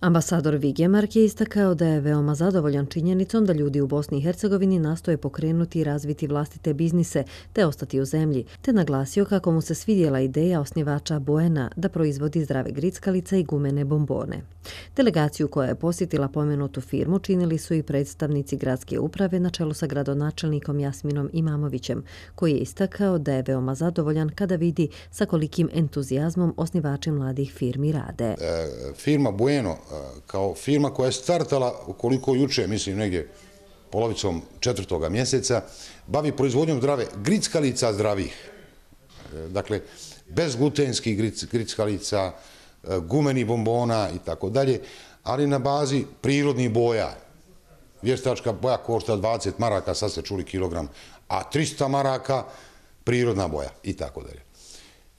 Ambasador Vigemark je istakao da je veoma zadovoljan činjenicom da ljudi u Bosni i Hercegovini nastoje pokrenuti i razviti vlastite biznise te ostati u zemlji, te naglasio kako mu se svidjela ideja osnivača Boena da proizvodi zdrave grickalice i gumene bombone. Delegaciju koja je posjetila pomenutu firmu činili su i predstavnici gradske uprave na čelu sa gradonačelnikom Jasminom Imamovićem, koji je istakao da je veoma zadovoljan kada vidi sa kolikim entuzijazmom osnivači mladih firmi rade. E, firma Bueno E, kao firma koja je startala, ukoliko juče, mislim, negdje polovicom četvrtoga mjeseca, bavi proizvodnjom zdrave, grickalica zdravih. E, dakle, bez glutenskih grickalica, e, gumeni bombona i tako dalje, ali na bazi prirodnih boja. Vjestačka boja košta 20 maraka, sad ste čuli kilogram, a 300 maraka prirodna boja i tako dalje.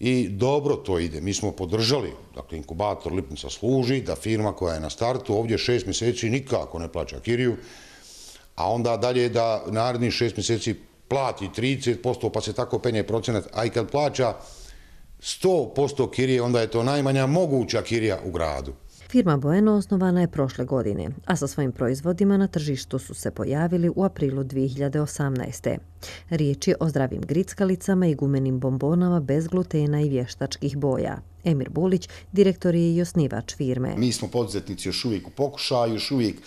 I dobro to ide. Mi smo podržali, dakle, inkubator Lipnica služi, da firma koja je na startu ovdje šest mjeseci nikako ne plaća kiriju, a onda dalje da naredni šest mjeseci plati 30%, pa se tako penje procenat, a i kad plaća 100% kirije, onda je to najmanja moguća kirija u gradu. Firma Bojeno osnovana je prošle godine, a sa svojim proizvodima na tržištu su se pojavili u aprilu 2018. Riječ je o zdravim grickalicama i gumenim bombonama bez glutena i vještačkih boja. Emir Bulić, direktor i osnivač firme. Mi smo poduzetnici još uvijek u pokušaju, još uvijek e,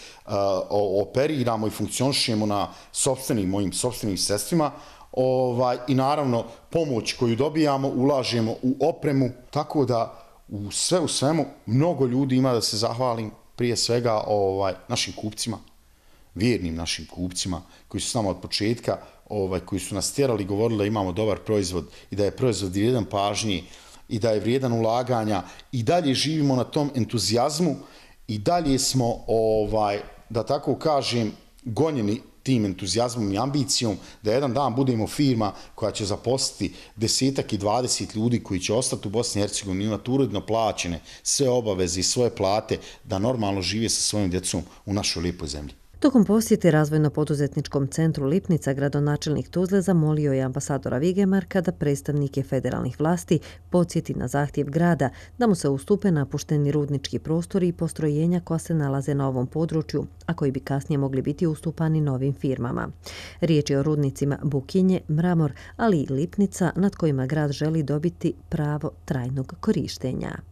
operiramo i funkcionišemo na sobstvenim, mojim sobstvenim sestvima, ovaj, i naravno pomoć koju dobijamo ulažemo u opremu, tako da u sve u svemu mnogo ljudi ima da se zahvalim prije svega ovaj našim kupcima vjernim našim kupcima koji su samo od početka ovaj koji su nas tjerali govorili da imamo dobar proizvod i da je proizvod vrijedan pažnji i da je vrijedan ulaganja i dalje živimo na tom entuzijazmu i dalje smo ovaj da tako kažem gonjeni tim entuzijazmom i ambicijom da jedan dan budemo firma koja će zaposliti desetak i dvadeset ljudi koji će ostati u Bosni i Hercegovini imati uredno plaćene sve obaveze i svoje plate da normalno žive sa svojim djecom u našoj lijepoj zemlji. Tokom posjeti razvojno-poduzetničkom centru Lipnica, gradonačelnik Tuzle zamolio je ambasadora Vigemarka da predstavnike federalnih vlasti podsjeti na zahtjev grada da mu se ustupe pušteni rudnički prostori i postrojenja koja se nalaze na ovom području, a koji bi kasnije mogli biti ustupani novim firmama. Riječ je o rudnicima Bukinje, Mramor, ali i Lipnica nad kojima grad želi dobiti pravo trajnog korištenja.